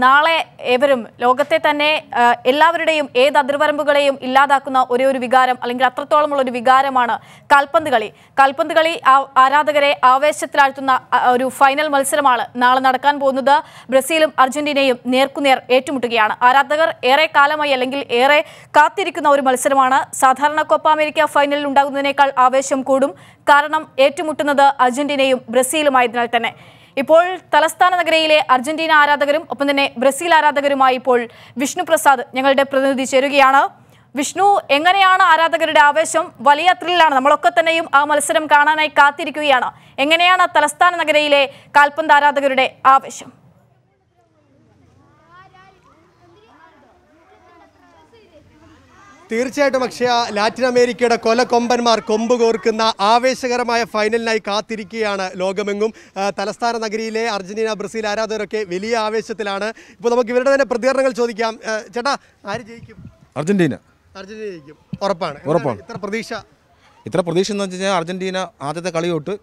നാളെ ഏവരും ലോകത്തെ തന്നെ എല്ലാവരുടെയും ഏത് അതിർവരമ്പുകളെയും ഇല്ലാതാക്കുന്ന ഒരേ ഒരു വികാരം അല്ലെങ്കിൽ അത്രത്തോളമുള്ള ഒരു വികാരമാണ് കൽപ്പന്ത് കളി കൽപ്പന്ത് കളി ആരാധകരെ ആവേശത്തിലാഴ്ത്തുന്ന ഒരു ഫൈനൽ മത്സരമാണ് നാളെ നടക്കാൻ പോകുന്നത് ബ്രസീലും അർജന്റീനയും നേർക്കുനേർ ഏറ്റുമുട്ടുകയാണ് ആരാധകർ ഏറെ കാലമായി അല്ലെങ്കിൽ ഏറെ കാത്തിരിക്കുന്ന ഒരു മത്സരമാണ് സാധാരണ കോപ്പ അമേരിക്ക ഫൈനലിൽ ഉണ്ടാകുന്നതിനേക്കാൾ ആവേശം കൂടും കാരണം ഏറ്റുമുട്ടുന്നത് അർജന്റീനയും ബ്രസീലുമായതിനാൽ തന്നെ ഇപ്പോൾ തലസ്ഥാന നഗരയിലെ അർജന്റീന ആരാധകരും ഒപ്പം തന്നെ ബ്രസീൽ ആരാധകരുമായി ഇപ്പോൾ വിഷ്ണു പ്രസാദ് ഞങ്ങളുടെ പ്രതിനിധി ചേരുകയാണ് വിഷ്ണു എങ്ങനെയാണ് ആരാധകരുടെ ആവേശം വലിയ ത്രില്ലാണ് നമ്മളൊക്കെ തന്നെയും ആ മത്സരം കാണാനായി കാത്തിരിക്കുകയാണ് എങ്ങനെയാണ് തലസ്ഥാന നഗരയിലെ കാൽപന്ത് ആരാധകരുടെ ആവേശം തീർച്ചയായിട്ടും പക്ഷേ ലാറ്റിൻ അമേരിക്കയുടെ കൊമ്പന്മാർ കൊമ്പ് കോർക്കുന്ന ആവേശകരമായ ഫൈനലിനായി കാത്തിരിക്കുകയാണ് ലോകമെങ്ങും തലസ്ഥാന നഗരിയിലെ അർജന്റീന ബ്രസീൽ ആരാധകരൊക്കെ വലിയ ആവേശത്തിലാണ് ഇപ്പോൾ നമുക്ക് ഇവരുടെ തന്നെ പ്രതികരണങ്ങൾ ചോദിക്കാം ചേട്ടാ ആര് ജയിക്കും അർജന്റീന അർജന്റീന ജയിക്കും ഉറപ്പാണ് ഉറപ്പാണ് ഇത്ര പ്രതീക്ഷ ഇത്ര പ്രതീക്ഷ എന്ന് വെച്ച് കഴിഞ്ഞാൽ അർജന്റീന ആദ്യത്തെ കളി തൊട്ട്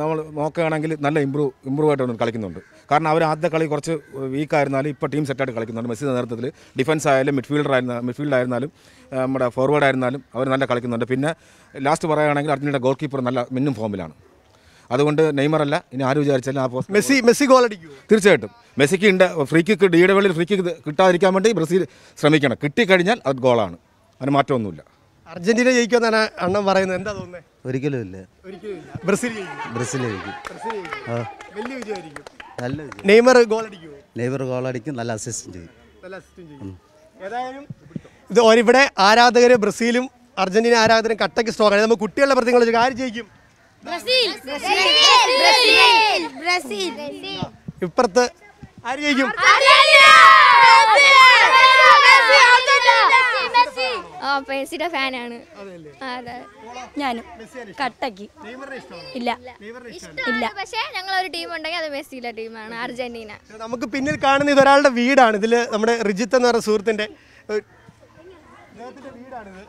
നമ്മൾ നോക്കുകയാണെങ്കിൽ നല്ല ഇമ്പ്രൂവ് ഇമ്പ്രൂവ് ആയിട്ട് കളിക്കുന്നുണ്ട് കാരണം അവർ ആദ്യ കളി കുറച്ച് വീക്കായിരുന്നാലും ഇപ്പോൾ ടീം സെറ്റായിട്ട് കളിക്കുന്നുണ്ട് മെസ്സി നേതൃത്വത്തിൽ ഡിഫൻസ് ആയാലും മിഡ്ഫീൽഡർ ആയിരുന്ന മിഡ്ഫീൽഡ് ആയിരുന്നാലും നമ്മുടെ ഫോർവേഡ് ആയിരുന്നാലും അവർ നല്ല കളിക്കുന്നുണ്ട് പിന്നെ ലാസ്റ്റ് പറയുകയാണെങ്കിൽ അർജൻറ്റീനയുടെ ഗോൾ കീപ്പർ നല്ല മിന്നും ഫോമിലാണ് അതുകൊണ്ട് നെയ്മർ അല്ല ഇനി ആര് വിചാരിച്ചാലും ആ പോസ്റ്റ് മെസ്സി മെസ്സി ഗോൾ അടിക്കും തീർച്ചയായിട്ടും മെസ്സിക്ക് ഉണ്ട് ഫ്രീ കിക്ക് ഡിയുടെ വെളിയിൽ ഫ്രീ കിക്ക് കിട്ടാതിരിക്കാൻ വേണ്ടി ബ്രസീൽ ശ്രമിക്കണം കിട്ടിക്കഴിഞ്ഞാൽ അത് ഗോളാണ് അതിന് മാറ്റമൊന്നുമില്ല അർജന്റീന എന്നാണ് അണ്ണൻ പറയുന്നത് എന്താ തോന്നുന്നത് ഒരിക്കലും ഇല്ല ഒരിക്കലും ബ്രസീൽ ബ്രസീൽ ജയിക്കും ബ്രസീൽ ജയിക്കും. നല്ല നെയ്മർ ഗോൾ അടിക്കുമോ ലേബർ ഗോൾ അടിക്കും നല്ല അസിസ്റ്റന്റ് ചെയ്യും നല്ല അസിസ്റ്റന്റ് ഏതായാലും ഇത് ഒരിവിടെ ആരാധകർ ബ്രസീലും അർജന്റീന ആരാധകരും കട്ടയ്ക്ക് സ്ട്രോങ് ആണ് നമ്മൾ കുട്ടികളുടെ പ്രത്യേകങ്ങൾ ആര് ജയിക്കും ഇപ്പുറത്ത് ആര് ജയിക്കും പേഴ്സിയുടെ ഫാനാണ് അതെ ഞാനും കട്ടക്ക് ഇല്ല ഇല്ല പക്ഷേ ഞങ്ങൾ ഒരു ടീം ഉണ്ടെങ്കിൽ അത് മെസ്സിയിലെ ടീമാണ് അർജന്റീന നമുക്ക് പിന്നിൽ കാണുന്ന ഇതൊരാളുടെ വീടാണ് ഇതില് നമ്മുടെ റിജിത്ത് എന്ന് പറയുന്ന സുഹൃത്തിന്റെ വീടാണിത്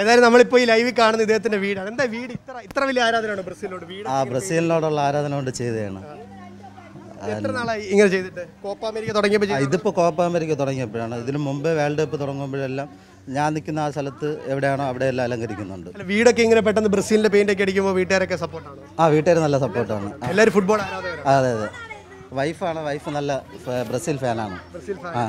ഏതായാലും നമ്മളിപ്പോ ഈ ലൈവിൽ കാണുന്ന ഇദ്ദേഹത്തിന്റെ വീടാണ് എന്താ വീട് ഇത്ര ഇത്ര വലിയ ആരാധനയാണ് ബ്രസീലിനോട് വീട് ആ ബ്രസീലിനോടുള്ള ആരാധന കൊണ്ട് ചെയ്തതാണ് എത്ര ഇങ്ങനെ ചെയ്തിട്ട് കോപ്പ അമേരിക്ക തുടങ്ങിയപ്പോൾ ഇതിപ്പോൾ കോപ്പ അമേരിക്ക തുടങ്ങിയപ്പോഴാണ് ഇതിനു മുമ്പ് വേൾഡ് കപ്പ് തുടങ്ങുമ്പോഴെല്ലാം ഞാൻ നിൽക്കുന്ന ആ സ്ഥലത്ത് എവിടെയാണോ അവിടെ എല്ലാം അലങ്കരിക്കുന്നുണ്ട് വീടൊക്കെ ഇങ്ങനെ പെട്ടെന്ന് ബ്രസീലിന്റെ പെയിന്റ് ഒക്കെ അടിക്കുമ്പോൾ വീട്ടുകാരൊക്കെ സപ്പോർട്ടാണ് ആ വീട്ടുകാർ നല്ല സപ്പോർട്ടാണ് എല്ലാവരും ഫുട്ബോൾ അതെ അതെ വൈഫാണ് വൈഫ് നല്ല ബ്രസീൽ ഫാനാണ് ബ്രസീൽ ആ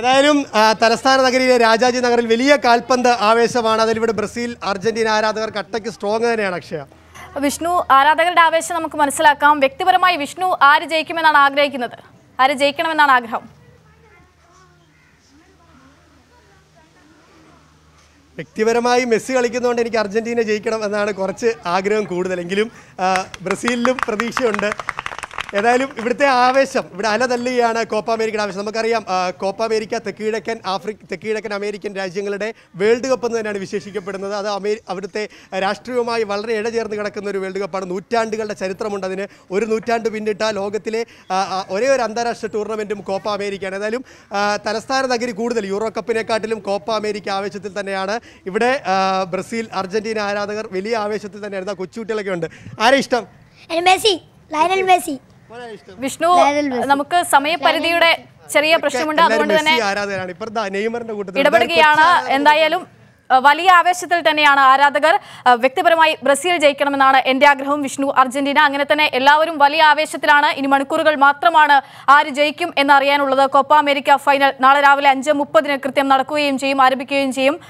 ഏതായാലും തലസ്ഥാന നഗരിയിലെ രാജാജി നഗറിൽ വലിയ കാൽപന്ത് ആവേശമാണ് അതിലിവിടെ ബ്രസീൽ അർജന്റീന ആരാധകർ കട്ടയ്ക്ക് സ്ട്രോങ് തന്നെയാണ് അക്ഷയ വിഷ്ണു ആരാധകരുടെ ആവേശം നമുക്ക് മനസ്സിലാക്കാം വ്യക്തിപരമായി വിഷ്ണു ആര് ജയിക്കുമെന്നാണ് ആഗ്രഹിക്കുന്നത് ആര് ജയിക്കണമെന്നാണ് ആഗ്രഹം വ്യക്തിപരമായി മെസ്സി കളിക്കുന്നതുകൊണ്ട് എനിക്ക് അർജൻറ്റീന ജയിക്കണം എന്നാണ് കുറച്ച് ആഗ്രഹം കൂടുതലെങ്കിലും ബ്രസീലിലും പ്രതീക്ഷയുണ്ട് ഏതായാലും ഇവിടുത്തെ ആവേശം ഇവിടെ അലതല്ലിയാണ് കോപ്പ അമേരിക്കൻ ആവേശം നമുക്കറിയാം കോപ്പ അമേരിക്ക തെക്കിഴക്കൻ ആഫ്രി തെക്കിഴക്കൻ അമേരിക്കൻ രാജ്യങ്ങളുടെ വേൾഡ് കപ്പ് എന്ന് തന്നെയാണ് വിശേഷിക്കപ്പെടുന്നത് അത് അമേരി അവിടുത്തെ രാഷ്ട്രീയവുമായി വളരെ ഇഴചേർന്ന് കിടക്കുന്ന ഒരു വേൾഡ് കപ്പാണ് നൂറ്റാണ്ടുകളുടെ ചരിത്രമുണ്ട് അതിന് ഒരു നൂറ്റാണ്ട് പിന്നിട്ട ലോകത്തിലെ ഒരേ ഒരു അന്താരാഷ്ട്ര ടൂർണമെൻറ്റും കോപ്പ അമേരിക്കയാണ് ഏതായാലും തലസ്ഥാന നഗരി കൂടുതൽ യൂറോ കപ്പിനെക്കാട്ടിലും കോപ്പ അമേരിക്ക ആവേശത്തിൽ തന്നെയാണ് ഇവിടെ ബ്രസീൽ അർജൻറ്റീന ആരാധകർ വലിയ ആവേശത്തിൽ തന്നെയായിരുന്നു കൊച്ചുകുട്ടികളൊക്കെ ഉണ്ട് ആരെ ഇഷ്ടം മെസ്സി ലയനൽ മെസ്സി വിഷ്ണു നമുക്ക് സമയപരിധിയുടെ ചെറിയ പ്രശ്നമുണ്ട് അതുകൊണ്ട് തന്നെ ഇടപെടുകയാണ് എന്തായാലും വലിയ ആവേശത്തിൽ തന്നെയാണ് ആരാധകർ വ്യക്തിപരമായി ബ്രസീൽ ജയിക്കണമെന്നാണ് എൻ്റെ ആഗ്രഹം വിഷ്ണു അർജന്റീന അങ്ങനെ തന്നെ എല്ലാവരും വലിയ ആവേശത്തിലാണ് ഇനി മണിക്കൂറുകൾ മാത്രമാണ് ആര് ജയിക്കും എന്നറിയാനുള്ളത് കോപ്പ അമേരിക്ക ഫൈനൽ നാളെ രാവിലെ അഞ്ച് മുപ്പതിന് കൃത്യം നടക്കുകയും ചെയ്യും ആരംഭിക്കുകയും ചെയ്യും